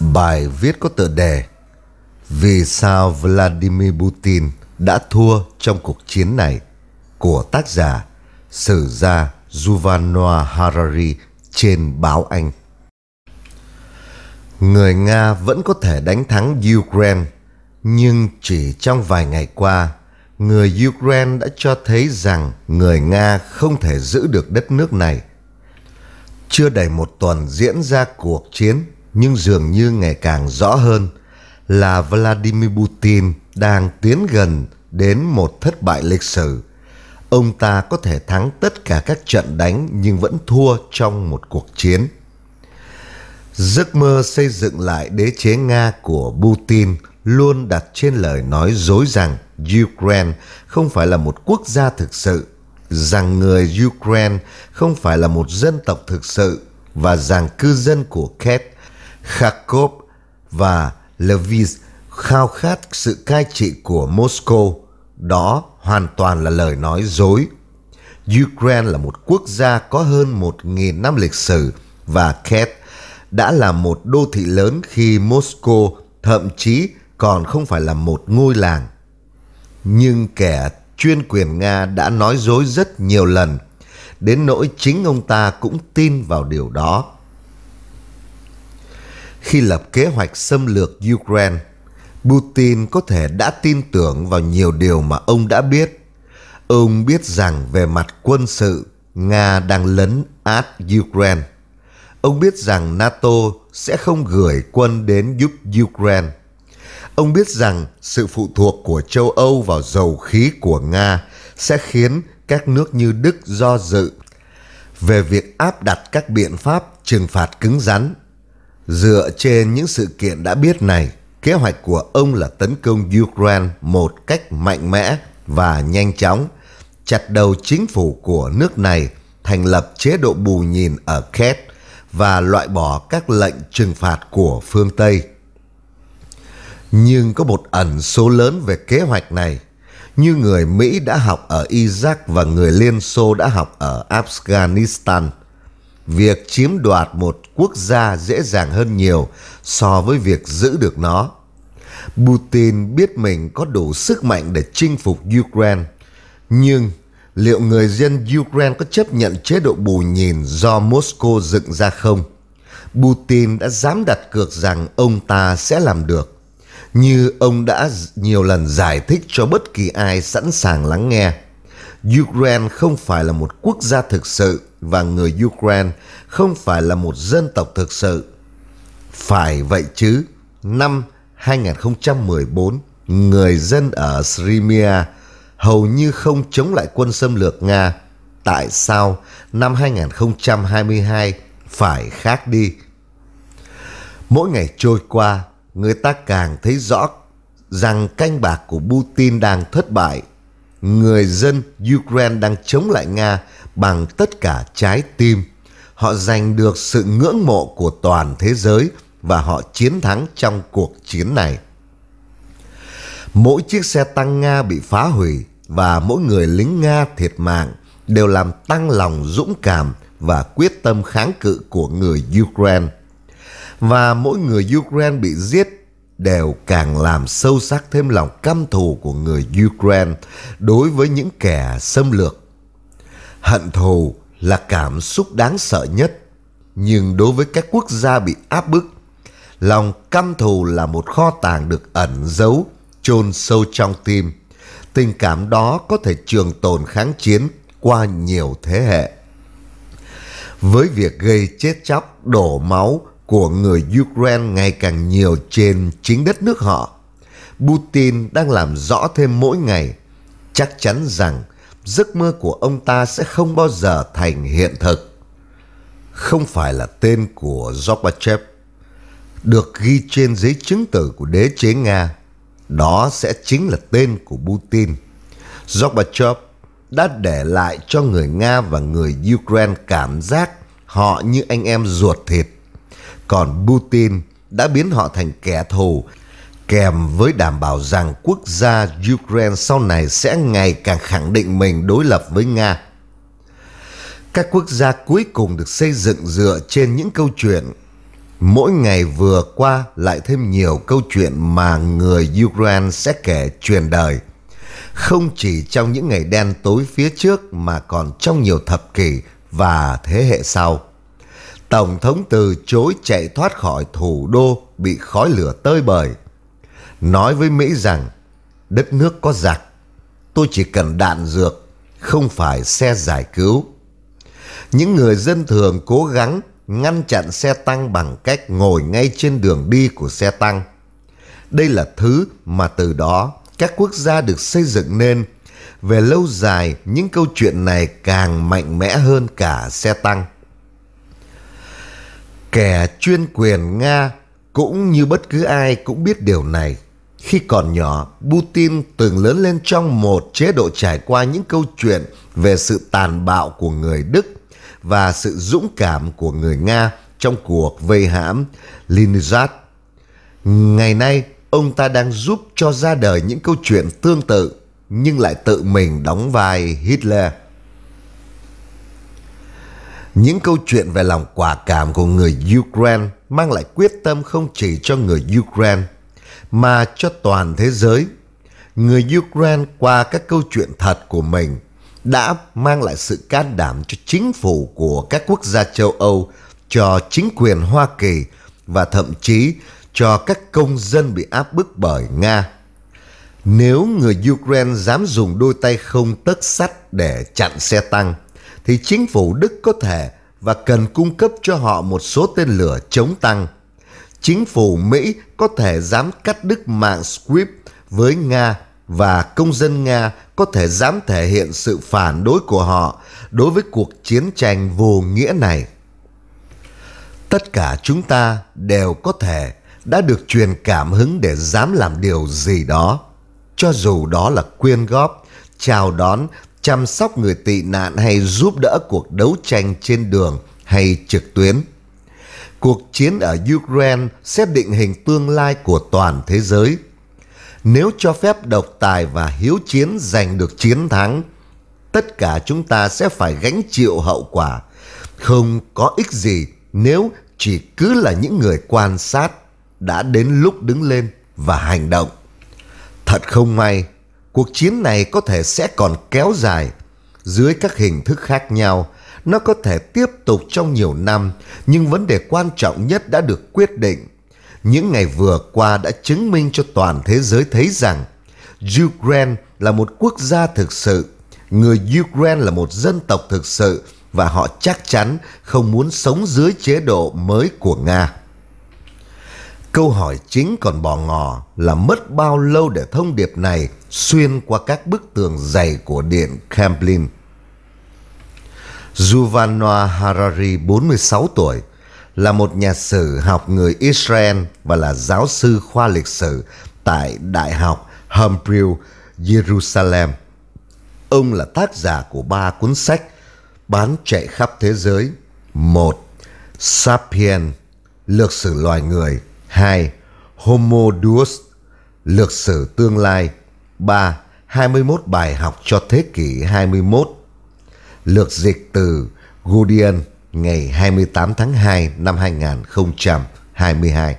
Bài viết có tựa đề Vì sao Vladimir Putin đã thua trong cuộc chiến này của tác giả sử gia Yuval Harari trên báo Anh. Người Nga vẫn có thể đánh thắng Ukraine, nhưng chỉ trong vài ngày qua, người Ukraine đã cho thấy rằng người Nga không thể giữ được đất nước này. Chưa đầy một tuần diễn ra cuộc chiến nhưng dường như ngày càng rõ hơn là Vladimir Putin đang tiến gần đến một thất bại lịch sử. Ông ta có thể thắng tất cả các trận đánh nhưng vẫn thua trong một cuộc chiến. Giấc mơ xây dựng lại đế chế Nga của Putin luôn đặt trên lời nói dối rằng Ukraine không phải là một quốc gia thực sự, rằng người Ukraine không phải là một dân tộc thực sự và rằng cư dân của Kiev Kharkov và Lviv khao khát sự cai trị của Moscow. Đó hoàn toàn là lời nói dối. Ukraine là một quốc gia có hơn 1.000 năm lịch sử và Kiev đã là một đô thị lớn khi Moscow thậm chí còn không phải là một ngôi làng. Nhưng kẻ chuyên quyền Nga đã nói dối rất nhiều lần, đến nỗi chính ông ta cũng tin vào điều đó. Khi lập kế hoạch xâm lược Ukraine, Putin có thể đã tin tưởng vào nhiều điều mà ông đã biết. Ông biết rằng về mặt quân sự, Nga đang lấn át Ukraine. Ông biết rằng NATO sẽ không gửi quân đến giúp Ukraine. Ông biết rằng sự phụ thuộc của châu Âu vào dầu khí của Nga sẽ khiến các nước như Đức do dự về việc áp đặt các biện pháp trừng phạt cứng rắn Dựa trên những sự kiện đã biết này, kế hoạch của ông là tấn công Ukraine một cách mạnh mẽ và nhanh chóng, chặt đầu chính phủ của nước này, thành lập chế độ bù nhìn ở Kiev và loại bỏ các lệnh trừng phạt của phương Tây. Nhưng có một ẩn số lớn về kế hoạch này, như người Mỹ đã học ở Iraq và người Liên Xô đã học ở Afghanistan việc chiếm đoạt một quốc gia dễ dàng hơn nhiều so với việc giữ được nó. Putin biết mình có đủ sức mạnh để chinh phục Ukraine, nhưng liệu người dân Ukraine có chấp nhận chế độ bù nhìn do Moscow dựng ra không? Putin đã dám đặt cược rằng ông ta sẽ làm được. Như ông đã nhiều lần giải thích cho bất kỳ ai sẵn sàng lắng nghe, Ukraine không phải là một quốc gia thực sự và người Ukraine không phải là một dân tộc thực sự. Phải vậy chứ, năm 2014, người dân ở Crimea hầu như không chống lại quân xâm lược Nga. Tại sao năm 2022 phải khác đi? Mỗi ngày trôi qua, người ta càng thấy rõ rằng canh bạc của Putin đang thất bại người dân Ukraine đang chống lại Nga bằng tất cả trái tim. Họ giành được sự ngưỡng mộ của toàn thế giới và họ chiến thắng trong cuộc chiến này. Mỗi chiếc xe tăng Nga bị phá hủy và mỗi người lính Nga thiệt mạng đều làm tăng lòng dũng cảm và quyết tâm kháng cự của người Ukraine. Và mỗi người Ukraine bị giết đều càng làm sâu sắc thêm lòng căm thù của người Ukraine đối với những kẻ xâm lược. Hận thù là cảm xúc đáng sợ nhất, nhưng đối với các quốc gia bị áp bức, lòng căm thù là một kho tàng được ẩn giấu, chôn sâu trong tim. Tình cảm đó có thể trường tồn kháng chiến qua nhiều thế hệ. Với việc gây chết chóc, đổ máu, của người Ukraine ngày càng nhiều trên chính đất nước họ. Putin đang làm rõ thêm mỗi ngày, chắc chắn rằng giấc mơ của ông ta sẽ không bao giờ thành hiện thực. Không phải là tên của Gorbachev được ghi trên giấy chứng tử của đế chế Nga, đó sẽ chính là tên của Putin. Gorbachev đã để lại cho người Nga và người Ukraine cảm giác họ như anh em ruột thịt còn Putin đã biến họ thành kẻ thù kèm với đảm bảo rằng quốc gia Ukraine sau này sẽ ngày càng khẳng định mình đối lập với Nga. Các quốc gia cuối cùng được xây dựng dựa trên những câu chuyện. Mỗi ngày vừa qua lại thêm nhiều câu chuyện mà người Ukraine sẽ kể truyền đời. Không chỉ trong những ngày đen tối phía trước mà còn trong nhiều thập kỷ và thế hệ sau. Tổng thống từ chối chạy thoát khỏi thủ đô bị khói lửa tơi bời. Nói với Mỹ rằng đất nước có giặc, tôi chỉ cần đạn dược, không phải xe giải cứu. Những người dân thường cố gắng ngăn chặn xe tăng bằng cách ngồi ngay trên đường đi của xe tăng. Đây là thứ mà từ đó các quốc gia được xây dựng nên. Về lâu dài, những câu chuyện này càng mạnh mẽ hơn cả xe tăng. Kẻ chuyên quyền Nga cũng như bất cứ ai cũng biết điều này. Khi còn nhỏ, Putin từng lớn lên trong một chế độ trải qua những câu chuyện về sự tàn bạo của người Đức và sự dũng cảm của người Nga trong cuộc vây hãm Leningrad. Ngày nay, ông ta đang giúp cho ra đời những câu chuyện tương tự nhưng lại tự mình đóng vai Hitler. Những câu chuyện về lòng quả cảm của người Ukraine mang lại quyết tâm không chỉ cho người Ukraine mà cho toàn thế giới. Người Ukraine qua các câu chuyện thật của mình đã mang lại sự can đảm cho chính phủ của các quốc gia châu Âu, cho chính quyền Hoa Kỳ và thậm chí cho các công dân bị áp bức bởi Nga. Nếu người Ukraine dám dùng đôi tay không tất sắt để chặn xe tăng – thì chính phủ Đức có thể và cần cung cấp cho họ một số tên lửa chống tăng. Chính phủ Mỹ có thể dám cắt đứt mạng SWIFT với Nga và công dân Nga có thể dám thể hiện sự phản đối của họ đối với cuộc chiến tranh vô nghĩa này. Tất cả chúng ta đều có thể đã được truyền cảm hứng để dám làm điều gì đó, cho dù đó là quyên góp, chào đón chăm sóc người tị nạn hay giúp đỡ cuộc đấu tranh trên đường hay trực tuyến. Cuộc chiến ở Ukraine sẽ định hình tương lai của toàn thế giới. Nếu cho phép độc tài và hiếu chiến giành được chiến thắng, tất cả chúng ta sẽ phải gánh chịu hậu quả. Không có ích gì nếu chỉ cứ là những người quan sát đã đến lúc đứng lên và hành động. Thật không may Cuộc chiến này có thể sẽ còn kéo dài dưới các hình thức khác nhau. Nó có thể tiếp tục trong nhiều năm, nhưng vấn đề quan trọng nhất đã được quyết định. Những ngày vừa qua đã chứng minh cho toàn thế giới thấy rằng Ukraine là một quốc gia thực sự, người Ukraine là một dân tộc thực sự và họ chắc chắn không muốn sống dưới chế độ mới của Nga. Câu hỏi chính còn bỏ ngỏ là mất bao lâu để thông điệp này xuyên qua các bức tường dày của điện Kremlin. Yuval Harari, 46 tuổi, là một nhà sử học người Israel và là giáo sư khoa lịch sử tại Đại học Hebrew, Jerusalem. Ông là tác giả của ba cuốn sách bán chạy khắp thế giới. một Sapien, lược sử loài người 2. Homo Deus Lược sử tương lai 3. 21 bài học cho thế kỷ 21 Lược dịch từ Guardian ngày 28 tháng 2 năm 2022